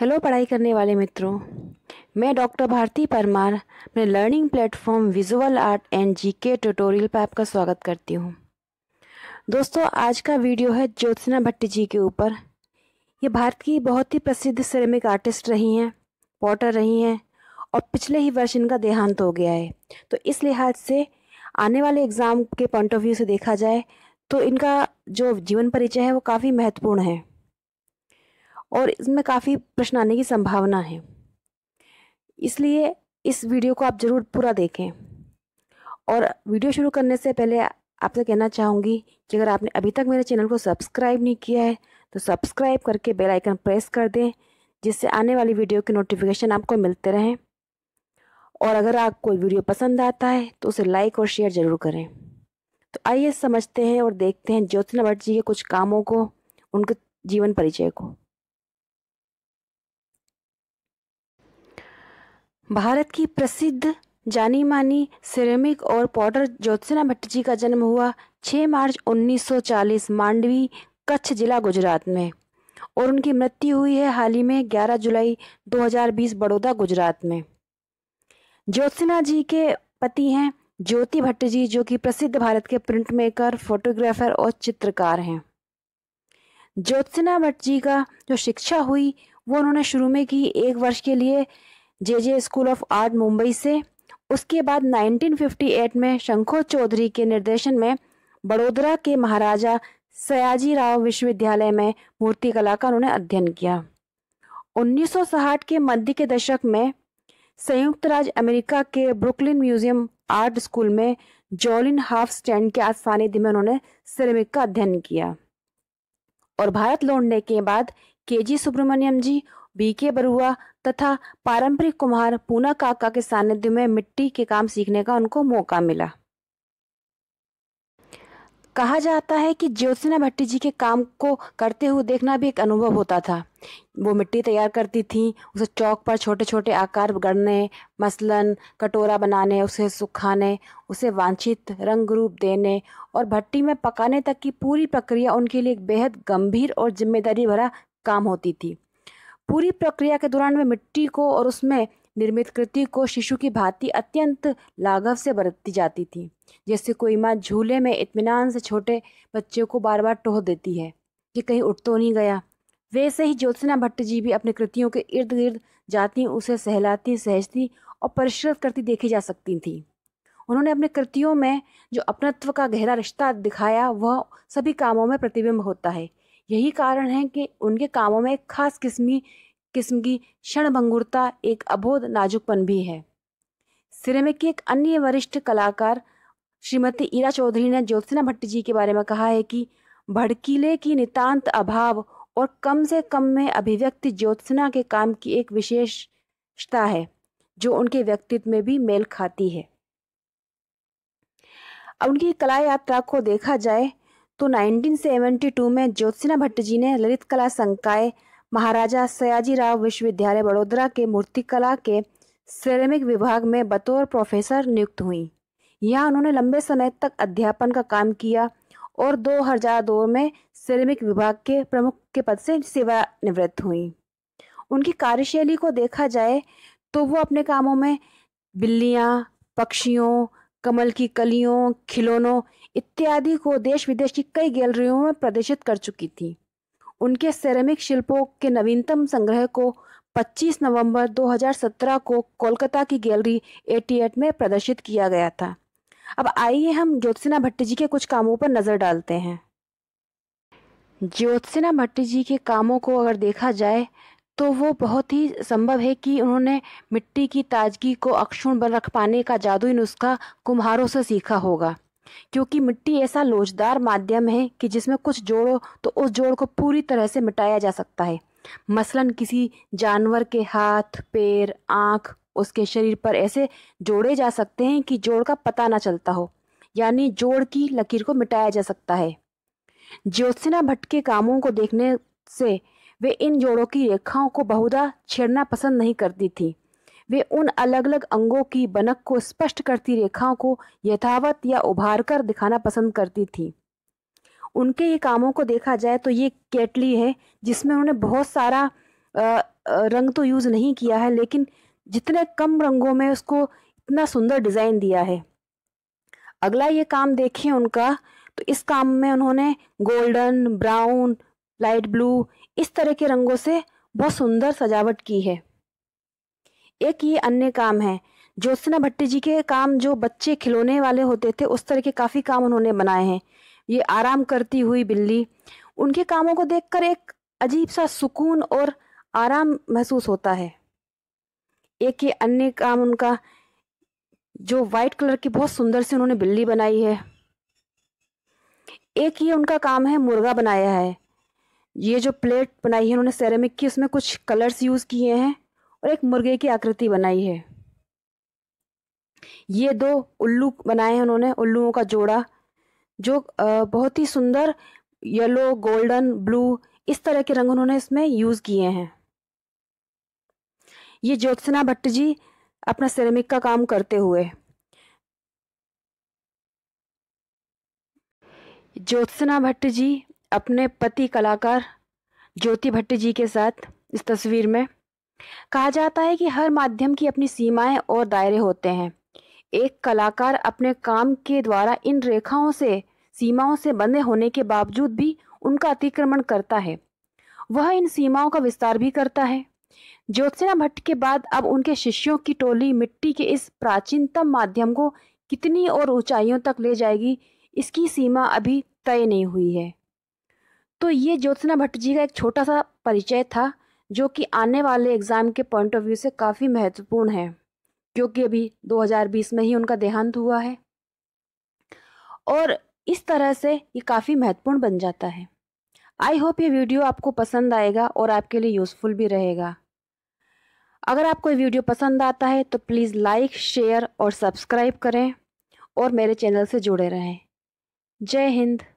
hello पढ़ाई करने वाले मित्रों मैं डॉक्टर भारती परमार अपने learning platform visual art and GK tutorial पर आपका स्वागत करती हूँ दोस्तों आज का वीडियो है ज्योत्सना भट्ट जी के ऊपर ये भारत की बहुत ही प्रसिद्ध सिरेमिक आर्टिस्ट रही हैं पॉटर रही हैं और पिछले ही वर्ष इनका देहांत हो गया है तो इस लिहाज से आने वाले एग्ज़ाम के पॉइंट ऑफ व्यू से देखा जाए तो इनका जो जीवन परिचय है वो काफ़ी महत्वपूर्ण है और इसमें काफ़ी प्रश्न आने की संभावना है इसलिए इस वीडियो को आप ज़रूर पूरा देखें और वीडियो शुरू करने से पहले आपसे कहना चाहूँगी कि अगर आपने अभी तक मेरे चैनल को सब्सक्राइब नहीं किया है तो सब्सक्राइब करके बेल आइकन प्रेस कर दें जिससे आने वाली वीडियो की नोटिफिकेशन आपको मिलते रहें और अगर आपको वीडियो पसंद आता है तो उसे लाइक और शेयर ज़रूर करें तो आइए समझते हैं और देखते हैं ज्योतिना भट्ट जी के कुछ कामों को उनके जीवन परिचय को भारत की प्रसिद्ध जानी मानी सिरेमिक और पॉटर ज्योत्सना भट्ट जी का जन्म हुआ 6 मार्च 1940 मांडवी कच्छ जिला गुजरात में और उनकी मृत्यु हुई है हाल ही में 11 जुलाई 2020 बड़ौदा गुजरात में ज्योत्सना जी के पति हैं ज्योति भट्ट जी जो कि प्रसिद्ध भारत के प्रिंट मेकर फोटोग्राफर और चित्रकार हैं ज्योत्सना भट्ट जी का जो शिक्षा हुई वो उन्होंने शुरू में की एक वर्ष के लिए J J school of art Mumbai से उसके बाद 1958 में शंखो चौधरी के निर्देशन में बड़ोदरा के महाराजा सयाजी राव विश्वविद्यालय में मूर्तिकला का उन्होंने अध्ययन किया उन्नीस के मध्य के दशक में संयुक्त राज्य अमेरिका के ब्रुकलिन म्यूजियम आर्ट स्कूल में जॉलिन हाफ स्टैंड के सानिध्य में उन्होंने सिरेमिक का अध्ययन किया और भारत लौटने के बाद K G Subramanyan ji B K Barua तथा पारंपरिक कुम्हार पूना काका के सानिध्य में मिट्टी के काम सीखने का उनको मौका मिला कहा जाता है कि ज्योत्सना भट्टी जी के काम को करते हुए देखना भी एक अनुभव होता था वो मिट्टी तैयार करती थी उसे चौक पर छोटे छोटे आकार गढ़ने मसलन कटोरा बनाने उसे सुखाने उसे वांछित रंग रूप देने और भट्टी में पकाने तक की पूरी प्रक्रिया उनके लिए एक बेहद गंभीर और जिम्मेदारी भरा काम होती थी पूरी प्रक्रिया के दौरान वे मिट्टी को और उसमें निर्मित कृति को शिशु की भांति अत्यंत लाघव से बरतती जाती थी जैसे कोई माँ झूले में इतमान से छोटे बच्चे को बार बार टोह देती है कि कहीं उठ तो नहीं गया वैसे ही ज्योत्सना भट्ट जी भी अपनी कृतियों के इर्द गिर्द जाती उसे सहलाती सहजती और परिष्कृत करती देखी जा सकती थी उन्होंने अपनी कृतियों में जो अपनत्व का गहरा रिश्ता दिखाया वह सभी कामों में प्रतिबिंब होता है यही कारण है कि उनके कामों में एक खास किस्मी किस्म की क्षणभंगुरता एक अबोध नाजुकपन भी है सिनेमे की एक अन्य वरिष्ठ कलाकार श्रीमती ईरा चौधरी ने ज्योत्सना भट्ट जी के बारे में कहा है कि भड़कीले की नितांत अभाव और कम से कम में अभिव्यक्ति ज्योत्सना के काम की एक विशेषता है जो उनके व्यक्तित्व में भी मेल खाती है उनकी कला यात्रा को देखा जाए तो 1972 में ज्योत्सना भट्ट जी ने ललित कला संकाय महाराजा सयाजी राव विश्वविद्यालय बड़ोदरा के मूर्तिकला के सेरेमिक विभाग में बतौर प्रोफेसर नियुक्त हुई यहाँ उन्होंने लंबे समय तक अध्यापन का काम किया और 2002 में सेरेमिक विभाग के प्रमुख के पद से सेवानिवृत्त हुई उनकी कार्यशैली को देखा जाए तो वो अपने कामों में बिल्लियाँ पक्षियों कमल की कलियों खिलौनों इत्यादि को देश विदेश की कई गैलरियों में प्रदर्शित कर चुकी थी उनके सेरेमिक शिल्पों के नवीनतम संग्रह को 25 नवंबर 2017 को कोलकाता की गैलरी 88 में प्रदर्शित किया गया था अब आइए हम ज्योतिना भट्टी जी के कुछ कामों पर नज़र डालते हैं ज्योत्सिना भट्टी जी के कामों को अगर देखा जाए तो वो बहुत ही संभव है कि उन्होंने मिट्टी की ताजगी को अक्षुण बन रख पाने का जादुई नुस्खा कुम्हारों से सीखा होगा क्योंकि मिट्टी ऐसा लोचदार माध्यम है कि जिसमें कुछ जोड़ो तो उस जोड़ को पूरी तरह से मिटाया जा सकता है मसलन किसी जानवर के हाथ पैर आँख उसके शरीर पर ऐसे जोड़े जा सकते हैं कि जोड़ का पता ना चलता हो यानी जोड़ की लकीर को मिटाया जा सकता है ज्योत्सना भट्ट के कामों को देखने से वे इन जोड़ों की रेखाओं को बहुधा छेड़ना पसंद नहीं करती थी वे उन अलग अलग अंगों की बनक को स्पष्ट करती रेखाओं को यथावत या उभार कर दिखाना पसंद करती थी उनके ये कामों को देखा जाए तो ये केटली है जिसमें उन्होंने बहुत सारा रंग तो यूज़ नहीं किया है लेकिन जितने कम रंगों में उसको इतना सुंदर डिज़ाइन दिया है अगला ये काम देखें उनका तो इस काम में उन्होंने गोल्डन ब्राउन लाइट ब्लू इस तरह के रंगों से बहुत सुंदर सजावट की है एक ये अन्य काम है ज्योत्सना भट्टी जी के काम जो बच्चे खिलौने वाले होते थे उस तरह के काफ़ी काम उन्होंने बनाए हैं ये आराम करती हुई बिल्ली उनके कामों को देखकर एक अजीब सा सुकून और आराम महसूस होता है एक ये अन्य काम उनका जो वाइट कलर की बहुत सुंदर से उन्होंने बिल्ली बनाई है एक ये उनका काम है मुर्गा बनाया है ये जो प्लेट बनाई है उन्होंने सेरेमिक की उसमें कुछ कलर्स यूज़ किए हैं और एक मुर्गे की आकृति बनाई है ये दो उल्लू बनाए हैं उन्होंने उल्लुओं का जोड़ा जो बहुत ही सुंदर येलो गोल्डन ब्लू इस तरह के रंग उन्होंने इसमें यूज़ किए हैं ये ज्योत्सना भट्ट जी अपना सेरेमिक का काम करते हुए ज्योत्सना भट्ट जी अपने पति कलाकार ज्योति भट्ट जी के साथ इस तस्वीर में कहा जाता है कि हर माध्यम की अपनी सीमाएं और दायरे होते हैं एक कलाकार अपने काम के द्वारा इन रेखाओं से सीमाओं से बंधे होने के बावजूद भी उनका अतिक्रमण करता है वह इन सीमाओं का विस्तार भी करता है ज्योत्सना भट्ट के बाद अब उनके शिष्यों की टोली मिट्टी के इस प्राचीनतम माध्यम को कितनी और ऊंचाइयों तक ले जाएगी इसकी सीमा अभी तय नहीं हुई है तो ये ज्योत्सना भट्ट जी का एक छोटा सा परिचय था जो कि आने वाले एग्ज़ाम के पॉइंट ऑफ व्यू से काफ़ी महत्वपूर्ण है क्योंकि अभी 2020 में ही उनका देहांत हुआ है और इस तरह से ये काफ़ी महत्वपूर्ण बन जाता है आई होप ये वीडियो आपको पसंद आएगा और आपके लिए यूज़फुल भी रहेगा अगर आपको ये वीडियो पसंद आता है तो प्लीज़ लाइक शेयर और सब्सक्राइब करें और मेरे चैनल से जुड़े रहें जय हिंद